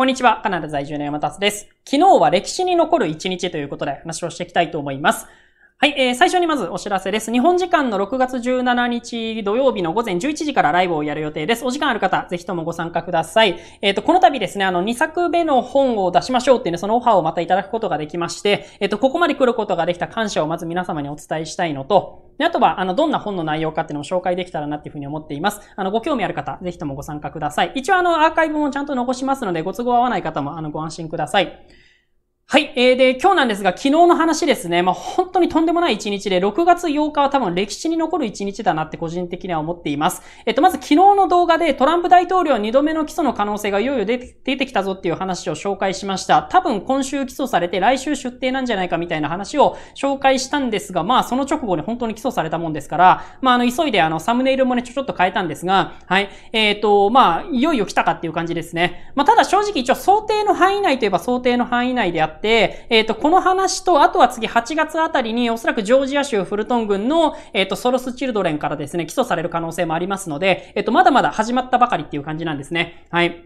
こんにちは、カナダ在住の山達です。昨日は歴史に残る一日ということで話をしていきたいと思います。はい、えー、最初にまずお知らせです。日本時間の6月17日土曜日の午前11時からライブをやる予定です。お時間ある方、ぜひともご参加ください。えっ、ー、と、この度ですね、あの、2作目の本を出しましょうっていうね、そのオファーをまたいただくことができまして、えっ、ー、と、ここまで来ることができた感謝をまず皆様にお伝えしたいのと、で、あとは、あの、どんな本の内容かっていうのを紹介できたらなっていうふうに思っています。あの、ご興味ある方、ぜひともご参加ください。一応、あの、アーカイブもちゃんと残しますので、ご都合合わない方も、あの、ご安心ください。はい。えー、で、今日なんですが、昨日の話ですね。まあ、本当にとんでもない一日で、6月8日は多分歴史に残る一日だなって個人的には思っています。えっと、まず昨日の動画でトランプ大統領2度目の起訴の可能性がいよいよ出てきたぞっていう話を紹介しました。多分今週起訴されて来週出廷なんじゃないかみたいな話を紹介したんですが、まあ、その直後に本当に起訴されたもんですから、まあ、あの、急いであの、サムネイルもね、ちょちょっと変えたんですが、はい。えー、っと、まあ、いよいよ来たかっていう感じですね。まあ、ただ正直一応想定の範囲内といえば想定の範囲内であって、って、えっ、ー、と、この話と、あとは次8月あたりに、おそらくジョージア州フルトン郡の、えっ、ー、と、ソロスチルドレンからですね、起訴される可能性もありますので、えっ、ー、と、まだまだ始まったばかりっていう感じなんですね。はい。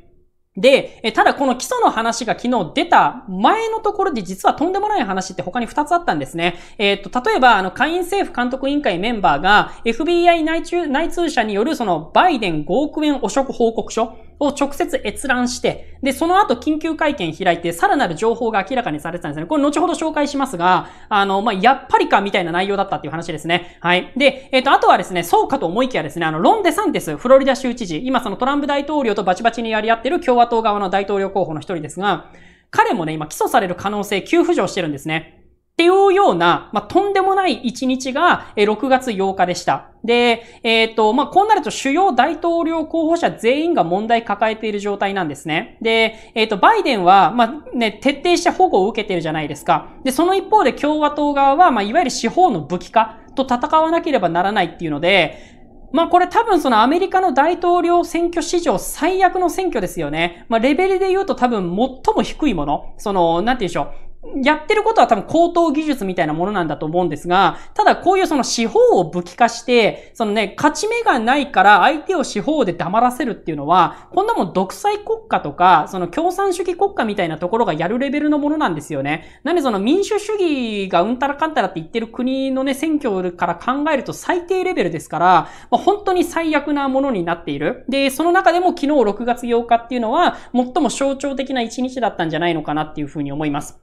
で、え、ただこの基礎の話が昨日出た前のところで実はとんでもない話って他に2つあったんですね。えっ、ー、と、例えば、あの、会員政府監督委員会メンバーが FBI 内中内通者によるそのバイデン5億円汚職報告書を直接閲覧して、で、その後緊急会見開いて、さらなる情報が明らかにされてたんですね。これ後ほど紹介しますが、あの、まあ、やっぱりかみたいな内容だったっていう話ですね。はい。で、えっ、ー、と、あとはですね、そうかと思いきやですね、あの、ロンデサンテス、フロリダ州知事、今そのトランプ大統領とバチバチにやり合ってる共和党側の大統領候補の一人ですが、彼もね、今起訴される可能性急浮上してるんですね。っていうような、まあ、とんでもない一日が、え6月8日でした。で、えっ、ー、と、まあ、こうなると主要大統領候補者全員が問題抱えている状態なんですね。で、えっ、ー、と、バイデンは、まあ、ね、徹底して保護を受けてるじゃないですか。で、その一方で共和党側は、まあ、いわゆる司法の武器化と戦わなければならないっていうので、まあこれ多分そのアメリカの大統領選挙史上最悪の選挙ですよね。まあレベルで言うと多分最も低いもの。その、なんて言うんでしょう。やってることは多分高等技術みたいなものなんだと思うんですが、ただこういうその司法を武器化して、そのね、勝ち目がないから相手を司法で黙らせるっていうのは、こんなもん独裁国家とか、その共産主義国家みたいなところがやるレベルのものなんですよね。なんでその民主主義がうんたらかんたらって言ってる国のね、選挙から考えると最低レベルですから、まあ、本当に最悪なものになっている。で、その中でも昨日6月8日っていうのは、最も象徴的な一日だったんじゃないのかなっていうふうに思います。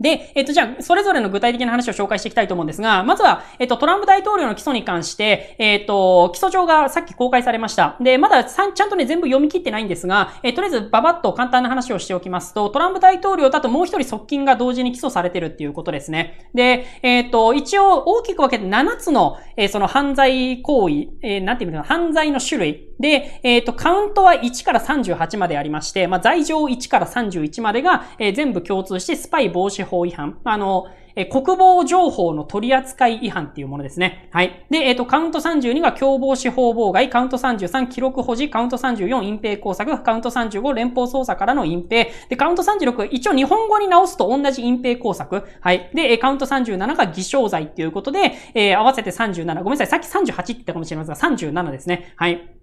で、えっと、じゃあ、それぞれの具体的な話を紹介していきたいと思うんですが、まずは、えっと、トランプ大統領の起訴に関して、えっと、起訴状がさっき公開されました。で、まだちゃんとね、全部読み切ってないんですが、えとりあえず、ばばっと簡単な話をしておきますと、トランプ大統領だともう一人側近が同時に起訴されてるっていうことですね。で、えっと、一応、大きく分けて7つの、えその犯罪行為、えなんていうの、犯罪の種類。で、えっと、カウントは1から38までありまして、まあ、罪状1から31までが、え全部共通して、スパイ防止法違反。あの、え国防情報の取り扱い違反っていうものですね。はい。で、えっ、ー、と、カウント32が共謀司法妨害、カウント33記録保持、カウント34隠蔽工作、カウント35連邦捜査からの隠蔽。で、カウント36、一応日本語に直すと同じ隠蔽工作。はい。で、えカウント37が偽証罪っていうことで、えー、合わせて37。ごめんなさい。さっき38って言ったかもしれませんが、37ですね。はい。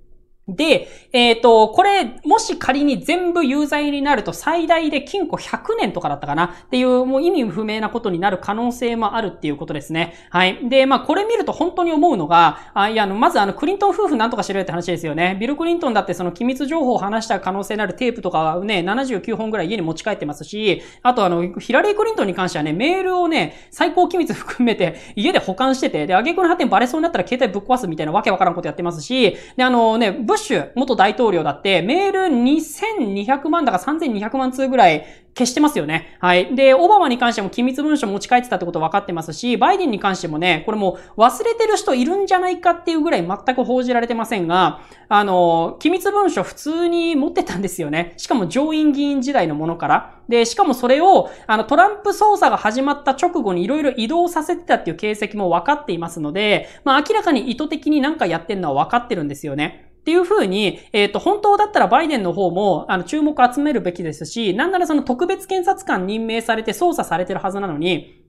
で、えっ、ー、と、これ、もし仮に全部有罪になると最大で禁錮100年とかだったかなっていう、もう意味不明なことになる可能性もあるっていうことですね。はい。で、まあこれ見ると本当に思うのが、あいや、あの、まずあの、クリントン夫婦なんとかしろよって話ですよね。ビル・クリントンだってその機密情報を話した可能性のあるテープとかはね、79本ぐらい家に持ち帰ってますし、あとあの、ヒラリー・クリントンに関してはね、メールをね、最高機密含めて家で保管してて、で、挙句の果てにバレそうになったら携帯ぶっ壊すみたいなわけわからんことやってますし、で、あのね、ブッシュ元大統領だって、メール2200万だか3200万通ぐらい消してますよね。はい。で、オバマに関しても機密文書持ち帰ってたってこと分かってますし、バイデンに関してもね、これもう忘れてる人いるんじゃないかっていうぐらい全く報じられてませんが、あの、機密文書普通に持ってたんですよね。しかも上院議員時代のものから。で、しかもそれを、あの、トランプ捜査が始まった直後に色々移動させてたっていう形跡も分かっていますので、まあ明らかに意図的に何かやってるのは分かってるんですよね。っていうふうに、えっ、ー、と、本当だったらバイデンの方も、あの、注目集めるべきですし、なんならその特別検察官任命されて捜査されてるはずなのに、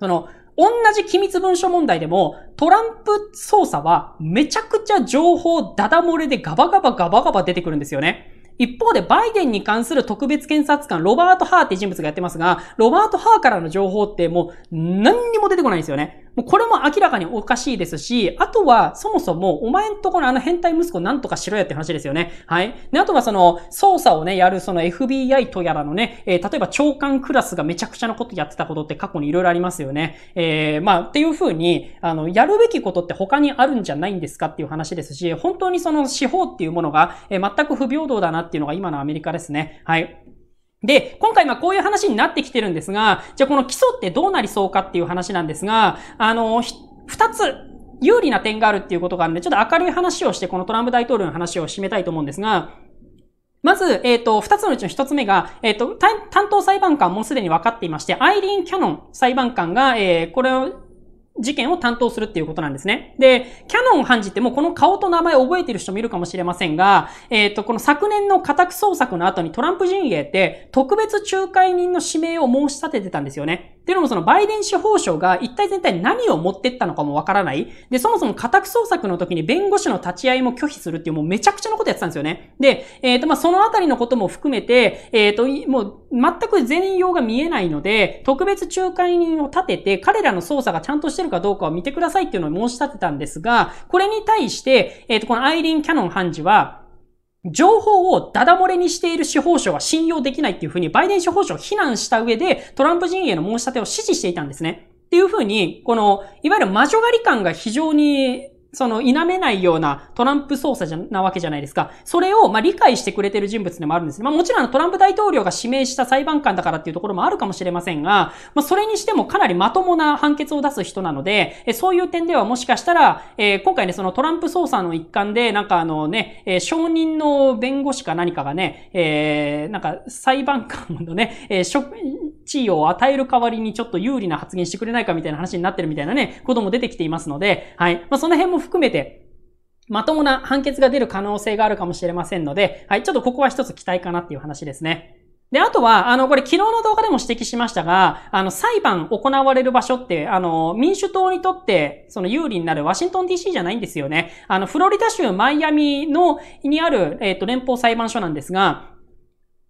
その、同じ機密文書問題でも、トランプ捜査はめちゃくちゃ情報ダダ漏れでガバガバガバガバ出てくるんですよね。一方でバイデンに関する特別検察官、ロバート・ハーって人物がやってますが、ロバート・ハーからの情報ってもう何にも出てこないんですよね。もうこれも明らかにおかしいですし、あとはそもそもお前んとこのあの変態息子なんとかしろよって話ですよね。はい。で、あとはその捜査をね、やるその FBI とやらのね、えー、例えば長官クラスがめちゃくちゃなことやってたことって過去に色々ありますよね。えー、まあっていうふうに、あの、やるべきことって他にあるんじゃないんですかっていう話ですし、本当にその司法っていうものが、えー、全く不平等だなってっていうのが今のアメリカですね。はい。で、今回まあこういう話になってきてるんですが、じゃあこの基礎ってどうなりそうかっていう話なんですが、あの、二つ有利な点があるっていうことがあるんで、ちょっと明るい話をして、このトランプ大統領の話を締めたいと思うんですが、まず、えっ、ー、と、二つのうちの一つ目が、えっ、ー、と、担当裁判官もすでに分かっていまして、アイリーン・キャノン裁判官が、えー、これを事件を担当するっていうことなんですね。で、キャノン判事ってもうこの顔と名前を覚えてる人もいるかもしれませんが、えっ、ー、と、この昨年の家宅捜索の後にトランプ陣営って特別仲介人の指名を申し立ててたんですよね。っていうのもそのバイデン司法省が一体全体に何を持ってったのかもわからない。で、そもそも家宅捜索の時に弁護士の立ち会いも拒否するっていうもうめちゃくちゃなことやってたんですよね。で、えっ、ー、と、まあ、そのあたりのことも含めて、えっ、ー、と、もう全く全容が見えないので、特別仲介人を立てて彼らの捜査がちゃんとしてるかどうかを見てくださいっていうのを申し立てたんですが、これに対して、えっ、ー、と、このアイリン・キャノン判事は、情報をダダ漏れにしている司法省は信用できないっていうふうに、バイデン司法省を非難した上で、トランプ陣営の申し立てを支持していたんですね。っていうふうに、この、いわゆる魔女狩り感が非常にその、否めないようなトランプ捜査じゃなわけじゃないですか。それを、まあ、理解してくれてる人物でもあるんですね。まあ、もちろん、トランプ大統領が指名した裁判官だからっていうところもあるかもしれませんが、まあ、それにしてもかなりまともな判決を出す人なので、えそういう点ではもしかしたら、えー、今回ね、そのトランプ捜査の一環で、なんかあのね、えー、証人の弁護士か何かがね、えー、なんか、裁判官のね、え職、地位を与える代わりにちょっと有利な発言してくれないかみたいな話になってるみたいなね、ことも出てきていますので、はい。まあ、その辺も含めて、まともな判決が出る可能性があるかもしれませんので、はい、ちょっとここは一つ期待かなっていう話ですね。で、あとは、あの、これ昨日の動画でも指摘しましたが、あの、裁判行われる場所って、あの、民主党にとって、その有利になるワシントン DC じゃないんですよね。あの、フロリダ州マイアミの、にある、えっ、ー、と、連邦裁判所なんですが、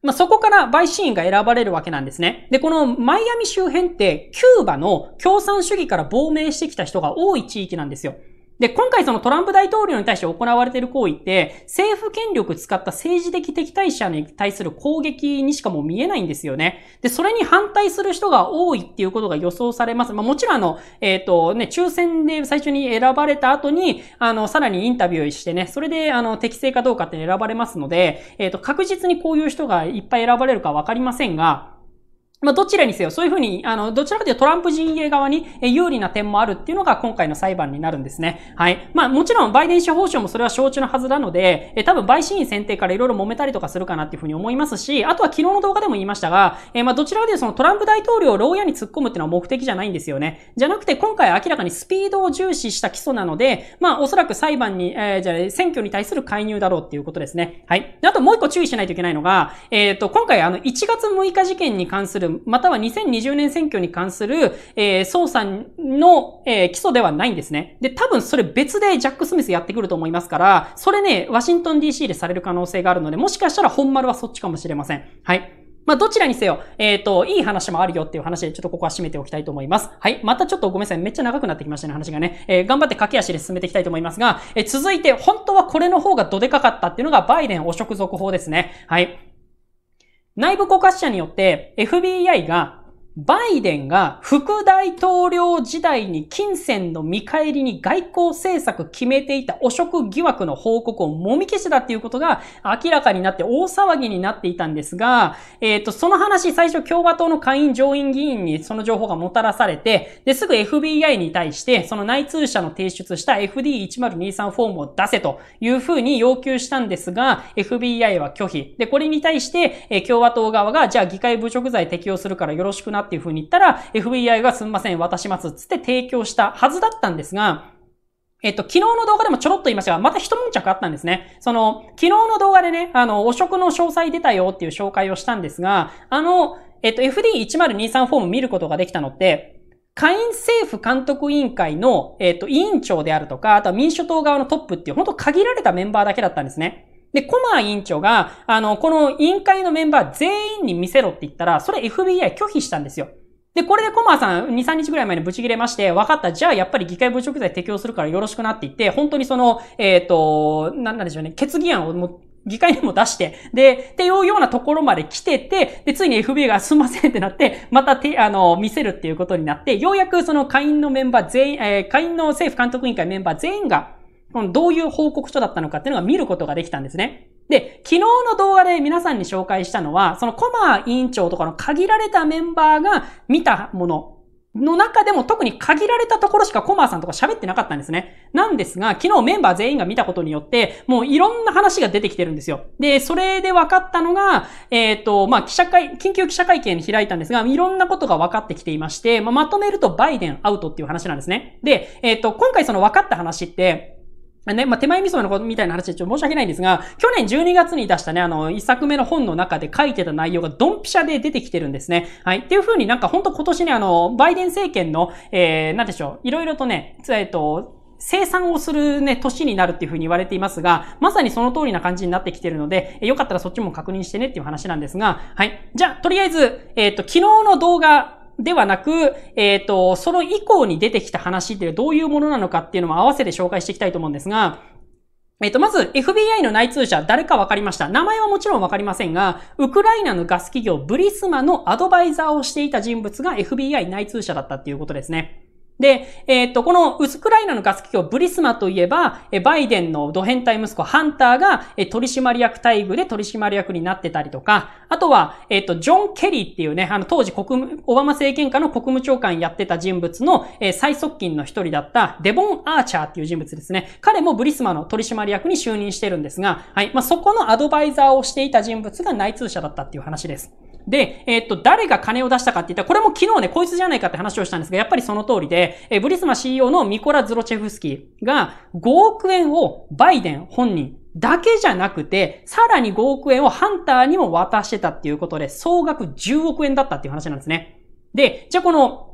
まあ、そこから陪審員が選ばれるわけなんですね。で、このマイアミ周辺って、キューバの共産主義から亡命してきた人が多い地域なんですよ。で、今回そのトランプ大統領に対して行われている行為って、政府権力使った政治的敵対者に対する攻撃にしかもう見えないんですよね。で、それに反対する人が多いっていうことが予想されます。まあもちろんあの、えっ、ー、とね、抽選で最初に選ばれた後に、あの、さらにインタビューしてね、それであの、適正かどうかって選ばれますので、えっ、ー、と、確実にこういう人がいっぱい選ばれるかわかりませんが、まあ、どちらにせよ、そういうふうに、あの、どちらかというとトランプ陣営側に有利な点もあるっていうのが今回の裁判になるんですね。はい。まあ、もちろんバイデン司法省もそれは承知のはずなので、え多分陪審員選定からいろいろ揉めたりとかするかなっていうふうに思いますし、あとは昨日の動画でも言いましたが、えまあ、どちらかというとそのトランプ大統領を牢屋に突っ込むっていうのは目的じゃないんですよね。じゃなくて、今回明らかにスピードを重視した起訴なので、まあ、おそらく裁判に、えー、じゃあ、選挙に対する介入だろうっていうことですね。はい。であともう一個注意しないといけないのが、えっ、ー、と、今回あの、1月6日事件に関するまたは2020年選挙に関する、えー、捜査の、えー、基礎ではないんですね。で、多分それ別でジャック・スミスやってくると思いますから、それね、ワシントン DC でされる可能性があるので、もしかしたら本丸はそっちかもしれません。はい。まあ、どちらにせよ、えっ、ー、と、いい話もあるよっていう話で、ちょっとここは締めておきたいと思います。はい。またちょっとごめんなさい。めっちゃ長くなってきましたね、話がね。えー、頑張って駆け足で進めていきたいと思いますが、えー、続いて、本当はこれの方がどでかかったっていうのが、バイデン汚職続報ですね。はい。内部告発者によって FBI がバイデンが副大統領時代に金銭の見返りに外交政策決めていた汚職疑惑の報告をもみ消しだっていうことが明らかになって大騒ぎになっていたんですが、えっ、ー、と、その話最初共和党の下院上院議員にその情報がもたらされて、で、すぐ FBI に対してその内通者の提出した FD1023 フォームを出せというふうに要求したんですが、FBI は拒否。で、これに対して、共和党側がじゃあ議会侮辱罪適用するからよろしくなっていうふうに言ったら、FBI がすみません、渡しますつって提供したはずだったんですが、えっと、昨日の動画でもちょろっと言いましたが、また一悶着あったんですね。その、昨日の動画でね、あの、汚職の詳細出たよっていう紹介をしたんですが、あの、えっと、FD1023 フォーム見ることができたのって、下院政府監督委員会の、えっと、委員長であるとか、あとは民主党側のトップっていう、本当限られたメンバーだけだったんですね。で、コマー委員長が、あの、この委員会のメンバー全員に見せろって言ったら、それ FBI 拒否したんですよ。で、これでコマーさん、2、3日ぐらい前にブチ切れまして、分かった、じゃあやっぱり議会侮辱罪適用するからよろしくなって言って、本当にその、えっ、ー、と、なんなんでしょうね、決議案をも議会にも出して、で、っていうようなところまで来てて、で、ついに FBI がすんませんってなって、またて、あの、見せるっていうことになって、ようやくその会員のメンバー全員、えー、会員の政府監督委員会メンバー全員が、どういう報告書だったのかっていうのが見ることができたんですね。で、昨日の動画で皆さんに紹介したのは、そのコマ委員長とかの限られたメンバーが見たものの中でも特に限られたところしかコマーさんとか喋ってなかったんですね。なんですが、昨日メンバー全員が見たことによって、もういろんな話が出てきてるんですよ。で、それで分かったのが、えっ、ー、と、まあ、記者会、緊急記者会見開いたんですが、いろんなことが分かってきていまして、まあ、まとめるとバイデンアウトっていう話なんですね。で、えっ、ー、と、今回その分かった話って、ね、まあ、手前味噌のことみたいな話でちょっと申し訳ないんですが、去年12月に出したね、あの、一作目の本の中で書いてた内容がドンピシャで出てきてるんですね。はい。っていう風になんか本当今年ね、あの、バイデン政権の、えー、なんでしょう、いろいろとね、えっ、と、生産をするね、年になるっていう風に言われていますが、まさにその通りな感じになってきてるので、よかったらそっちも確認してねっていう話なんですが、はい。じゃあ、とりあえず、えっ、ー、と、昨日の動画、ではなく、えっ、ー、と、その以降に出てきた話ってどういうものなのかっていうのも合わせて紹介していきたいと思うんですが、えっと、まず FBI の内通者、誰かわかりました。名前はもちろんわかりませんが、ウクライナのガス企業ブリスマのアドバイザーをしていた人物が FBI 内通者だったっていうことですね。で、えー、っと、このウクライナのガス企業ブリスマといえば、えバイデンのド変態息子ハンターが、え取締役待遇で取締役になってたりとか、あとは、えっと、ジョン・ケリーっていうね、あの、当時国務、オバマ政権下の国務長官やってた人物の、え最側近の一人だったデボン・アーチャーっていう人物ですね。彼もブリスマの取締役に就任してるんですが、はい、まあ、そこのアドバイザーをしていた人物が内通者だったっていう話です。で、えー、っと、誰が金を出したかって言ったら、これも昨日ね、こいつじゃないかって話をしたんですが、やっぱりその通りで、えー、ブリスマ CEO のミコラ・ズロチェフスキーが5億円をバイデン本人だけじゃなくて、さらに5億円をハンターにも渡してたっていうことで、総額10億円だったっていう話なんですね。で、じゃあこの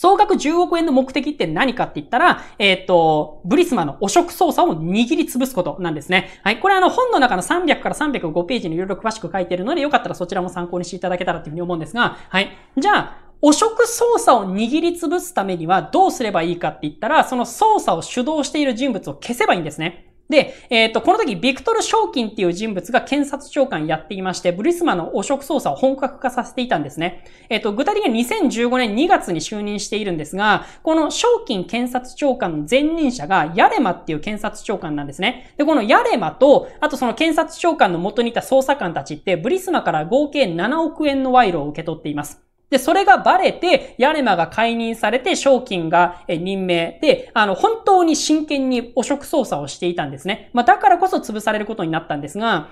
総額10億円の目的って何かって言ったら、えっ、ー、と、ブリスマの汚職捜査を握り潰すことなんですね。はい。これあの、本の中の300から305ページにいろいろ詳しく書いてるので、よかったらそちらも参考にしていただけたらというふうに思うんですが、はい。じゃあ、汚職捜査を握りつぶすためにはどうすればいいかって言ったら、その捜査を主導している人物を消せばいいんですね。で、えっ、ー、と、この時、ビクトル・ショキンっていう人物が検察長官やっていまして、ブリスマの汚職捜査を本格化させていたんですね。えっ、ー、と、具体的に2015年2月に就任しているんですが、このショーキン検察長官の前任者が、ヤレマっていう検察長官なんですね。で、このヤレマと、あとその検察長官の元にいた捜査官たちって、ブリスマから合計7億円の賄賂を受け取っています。で、それがバレて、ヤネマが解任されて、賞金が任命で、あの、本当に真剣に汚職捜査をしていたんですね。まあ、だからこそ潰されることになったんですが、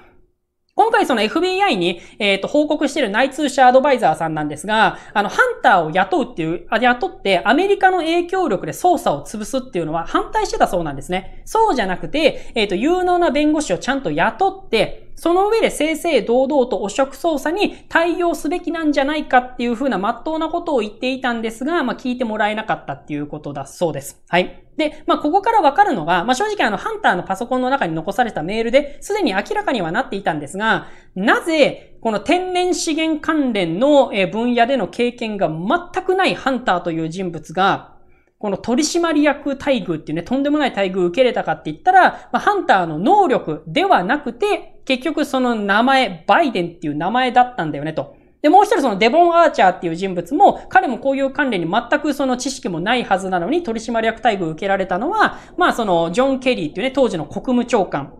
今回その FBI に、えっ、ー、と、報告している内通者アドバイザーさんなんですが、あの、ハンターを雇うっていう、あ雇ってアメリカの影響力で捜査を潰すっていうのは反対してたそうなんですね。そうじゃなくて、えっ、ー、と、有能な弁護士をちゃんと雇って、その上で正々堂々と汚職捜査に対応すべきなんじゃないかっていうふうな真っ当なことを言っていたんですが、まあ、聞いてもらえなかったっていうことだそうです。はい。で、まあ、ここからわかるのが、まあ、正直あの、ハンターのパソコンの中に残されたメールで、すでに明らかにはなっていたんですが、なぜ、この天然資源関連の分野での経験が全くないハンターという人物が、この取締役待遇っていうね、とんでもない待遇を受けれたかって言ったら、まあ、ハンターの能力ではなくて、結局その名前、バイデンっていう名前だったんだよねと。で、もう一人そのデボン・アーチャーっていう人物も、彼もこういう関連に全くその知識もないはずなのに取締役待遇受けられたのは、まあそのジョン・ケリーっていうね、当時の国務長官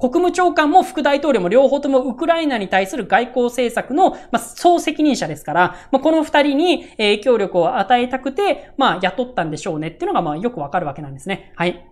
国務長官も副大統領も両方ともウクライナに対する外交政策の、ま総責任者ですから、まこの二人に影響力を与えたくて、まあ、雇ったんでしょうねっていうのが、まあ、よくわかるわけなんですね。はい。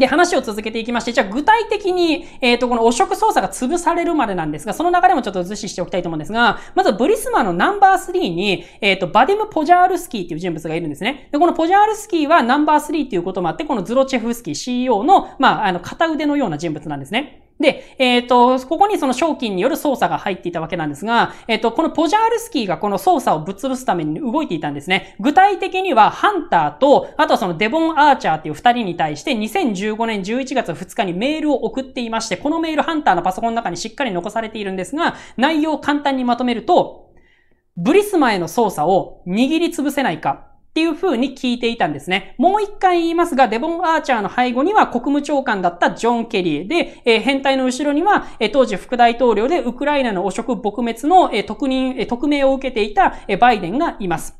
で、話を続けていきまして、じゃあ具体的に、えっ、ー、と、この汚職捜査が潰されるまでなんですが、その流れもちょっと図示しておきたいと思うんですが、まずブリスマのナンバー3に、えっ、ー、と、バディム・ポジャールスキーっていう人物がいるんですね。で、このポジャールスキーはナンバー3っていうこともあって、このズロチェフスキー CEO の、まあ、あの、片腕のような人物なんですね。で、えっ、ー、と、ここにその賞金による操作が入っていたわけなんですが、えっ、ー、と、このポジャールスキーがこの操作をぶっ潰すために動いていたんですね。具体的にはハンターと、あとはそのデボン・アーチャーっていう二人に対して2015年11月2日にメールを送っていまして、このメールハンターのパソコンの中にしっかり残されているんですが、内容を簡単にまとめると、ブリスマへの操作を握りつぶせないか、っていう風に聞いていたんですね。もう一回言いますが、デボン・アーチャーの背後には国務長官だったジョン・ケリーで、えー、変態の後ろには、えー、当時副大統領でウクライナの汚職撲滅の、えー、特任、えー、特命を受けていた、えー、バイデンがいます。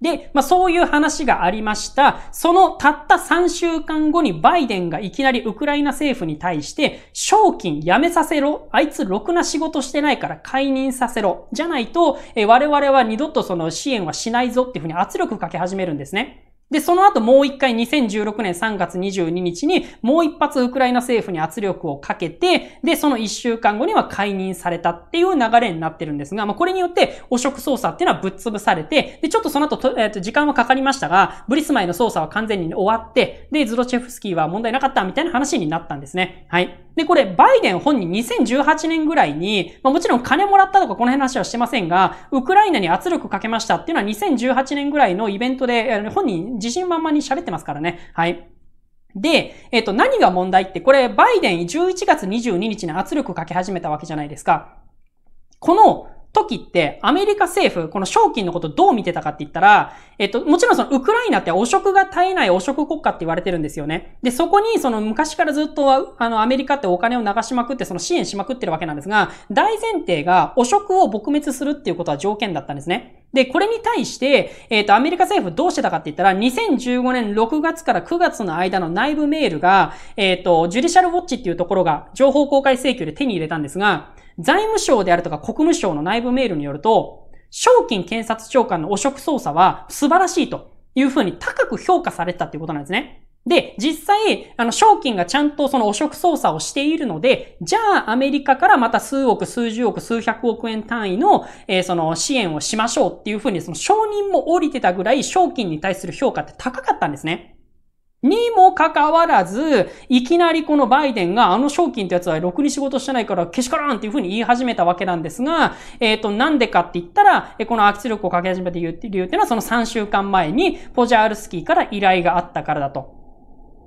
で、まあ、そういう話がありました。そのたった3週間後にバイデンがいきなりウクライナ政府に対して、賞金やめさせろ。あいつろくな仕事してないから解任させろ。じゃないと、え我々は二度とその支援はしないぞっていうふうに圧力かけ始めるんですね。で、その後もう一回2016年3月22日にもう一発ウクライナ政府に圧力をかけて、で、その一週間後には解任されたっていう流れになってるんですが、まあ、これによって汚職捜査っていうのはぶっ潰されて、で、ちょっとその後えっ、ー、と、時間はかかりましたが、ブリスマイの捜査は完全に終わって、で、ズロチェフスキーは問題なかったみたいな話になったんですね。はい。で、これ、バイデン本人2018年ぐらいに、まあ、もちろん金もらったとかこの辺の話はしてませんが、ウクライナに圧力かけましたっていうのは2018年ぐらいのイベントで、本人自信満々に喋ってますからね。はい。で、えっ、と、何が問題って、これ、バイデン11月22日に圧力かけ始めたわけじゃないですか。この時って、アメリカ政府、この賞金のことどう見てたかって言ったら、えっと、もちろんその、ウクライナって汚職が絶えない汚職国家って言われてるんですよね。で、そこに、その、昔からずっと、あの、アメリカってお金を流しまくって、その、支援しまくってるわけなんですが、大前提が、汚職を撲滅するっていうことは条件だったんですね。で、これに対して、えっ、ー、と、アメリカ政府どうしてたかって言ったら、2015年6月から9月の間の内部メールが、えっ、ー、と、ジュリシャルウォッチっていうところが情報公開請求で手に入れたんですが、財務省であるとか国務省の内部メールによると、賞金検察長官の汚職捜査は素晴らしいというふうに高く評価されてたっていうことなんですね。で、実際、あの、賞金がちゃんとその汚職捜査をしているので、じゃあアメリカからまた数億、数十億、数百億円単位の、えー、その支援をしましょうっていうふうに、その承認も降りてたぐらい賞金に対する評価って高かったんですね。にもかかわらず、いきなりこのバイデンがあの賞金ってやつはろくに仕事してないからけしからんっていうふうに言い始めたわけなんですが、えっ、ー、と、なんでかって言ったら、この圧力をかけ始めて言る理由っていうのはその3週間前にポジャールスキーから依頼があったからだと。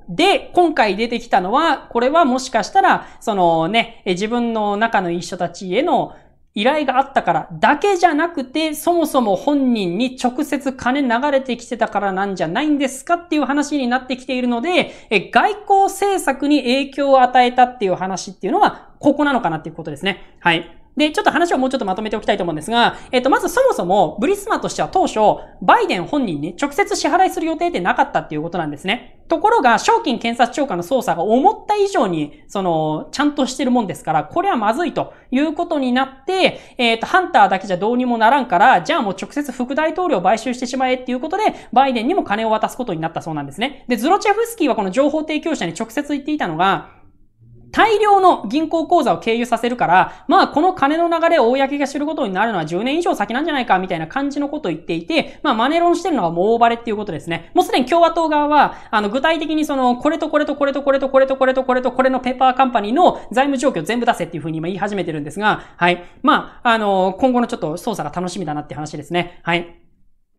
で、今回出てきたのは、これはもしかしたら、そのね、自分の中のいい人たちへの依頼があったからだけじゃなくて、そもそも本人に直接金流れてきてたからなんじゃないんですかっていう話になってきているので、え外交政策に影響を与えたっていう話っていうのは、ここなのかなっていうことですね。はい。で、ちょっと話をもうちょっとまとめておきたいと思うんですが、えっと、まずそもそも、ブリスマとしては当初、バイデン本人に直接支払いする予定ってなかったっていうことなんですね。ところが、賞金検察長官の捜査が思った以上に、その、ちゃんとしてるもんですから、これはまずいということになって、えっ、と、ハンターだけじゃどうにもならんから、じゃあもう直接副大統領を買収してしまえっていうことで、バイデンにも金を渡すことになったそうなんですね。で、ズロチェフスキーはこの情報提供者に直接言っていたのが、大量の銀行口座を経由させるから、まあこの金の流れを公が知ることになるのは10年以上先なんじゃないかみたいな感じのことを言っていて、まあマネロンしてるのはもうバレっていうことですね。もうすでに共和党側は、あの具体的にその、これとこれとこれとこれとこれとこれとこれとこれのペーパーカンパニーの財務状況全部出せっていうふうに今言い始めてるんですが、はい。まあ、あの、今後のちょっと捜査が楽しみだなって話ですね。はい。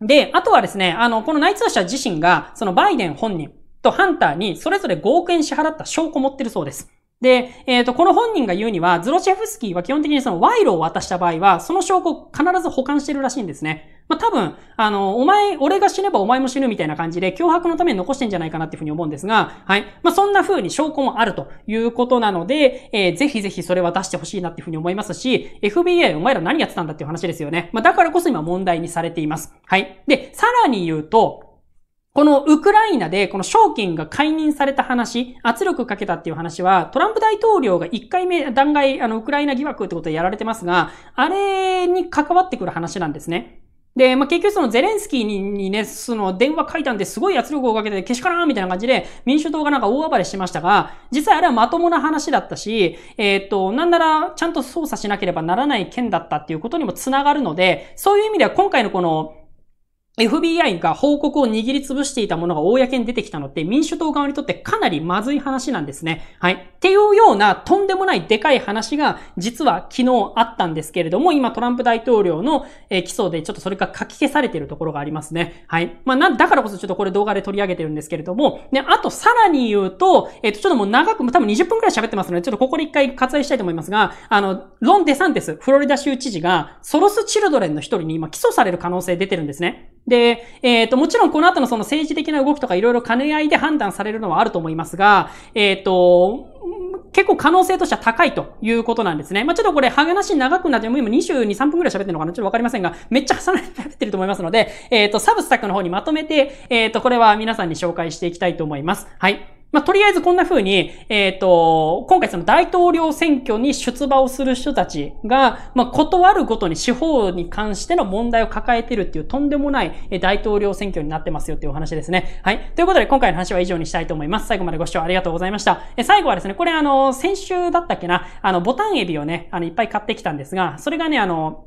で、あとはですね、あの、この内通者自身が、そのバイデン本人とハンターにそれぞれ5億円支払った証拠を持ってるそうです。で、えっ、ー、と、この本人が言うには、ズロシェフスキーは基本的にその賄賂を渡した場合は、その証拠を必ず保管してるらしいんですね。まあ、多分、あの、お前、俺が死ねばお前も死ぬみたいな感じで、脅迫のために残してんじゃないかなっていうふうに思うんですが、はい。まあ、そんな風に証拠もあるということなので、えー、ぜひぜひそれは出してほしいなっていうふうに思いますし、FBI お前ら何やってたんだっていう話ですよね。まあ、だからこそ今問題にされています。はい。で、さらに言うと、このウクライナでこの賞金が解任された話、圧力かけたっていう話は、トランプ大統領が1回目断崖。あの、ウクライナ疑惑ってことでやられてますが、あれに関わってくる話なんですね。で、まあ、結局そのゼレンスキーにね、その電話書いたんですごい圧力をかけてけしからんみたいな感じで民主党がなんか大暴れしましたが、実際あれはまともな話だったし、えー、っと、なんならちゃんと捜査しなければならない件だったっていうことにもつながるので、そういう意味では今回のこの FBI が報告を握りつぶしていたものが公に出てきたのって民主党側にとってかなりまずい話なんですね。はい。っていうようなとんでもないでかい話が実は昨日あったんですけれども、今トランプ大統領の、え起訴でちょっとそれが書き消されているところがありますね。はい。まあな、だからこそちょっとこれ動画で取り上げてるんですけれども、ね、あとさらに言うと、えっ、とちょっともう長く、多分20分くらい喋ってますので、ちょっとここで一回割愛したいと思いますが、あの、ロン・デサンテス、フロリダ州知事がソロス・チルドレンの一人に今起訴される可能性出てるんですね。で、えっ、ー、と、もちろんこの後のその政治的な動きとかいろいろ兼ね合いで判断されるのはあると思いますが、えっ、ー、と、結構可能性としては高いということなんですね。まあ、ちょっとこれ話長くなって、もう今22、3分くらい喋ってるのかなちょっとわかりませんが、めっちゃ重ねて喋ってると思いますので、えっ、ー、と、サブスタックの方にまとめて、えっ、ー、と、これは皆さんに紹介していきたいと思います。はい。まあ、とりあえずこんな風に、えっ、ー、と、今回その大統領選挙に出馬をする人たちが、まあ、断るごとに司法に関しての問題を抱えてるっていうとんでもない大統領選挙になってますよっていうお話ですね。はい。ということで今回の話は以上にしたいと思います。最後までご視聴ありがとうございました。え最後はですね、これあの、先週だったっけな、あの、ボタンエビをね、あの、いっぱい買ってきたんですが、それがね、あの、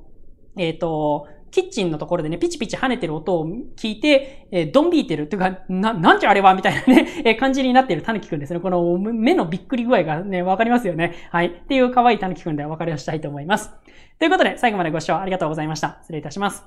えっ、ー、と、キッチンのところでね、ピチピチ跳ねてる音を聞いて、えー、ドンビーてるとていうか、な、なんじゃあれはみたいなね、えー、感じになってるたぬきくんですね。この目のびっくり具合がね、わかりますよね。はい。っていう可愛いたぬきくんでお別れをしたいと思います。ということで、最後までご視聴ありがとうございました。失礼いたします。